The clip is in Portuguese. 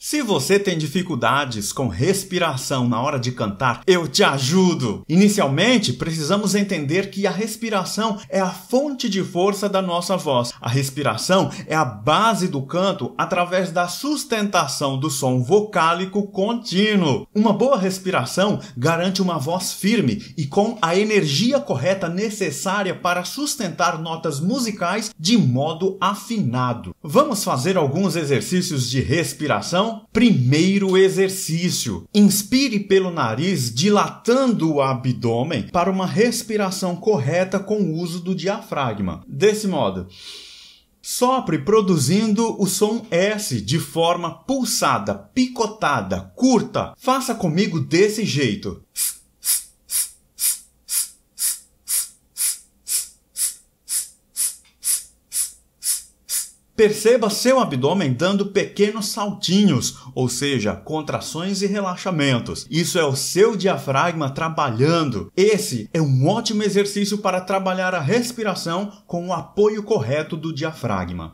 Se você tem dificuldades com respiração na hora de cantar, eu te ajudo! Inicialmente, precisamos entender que a respiração é a fonte de força da nossa voz. A respiração é a base do canto através da sustentação do som vocálico contínuo. Uma boa respiração garante uma voz firme e com a energia correta necessária para sustentar notas musicais de modo afinado. Vamos fazer alguns exercícios de respiração então, primeiro exercício: inspire pelo nariz, dilatando o abdômen para uma respiração correta com o uso do diafragma. Desse modo, Sopre produzindo o som S de forma pulsada, picotada, curta. Faça comigo desse jeito. Perceba seu abdômen dando pequenos saltinhos, ou seja, contrações e relaxamentos. Isso é o seu diafragma trabalhando. Esse é um ótimo exercício para trabalhar a respiração com o apoio correto do diafragma.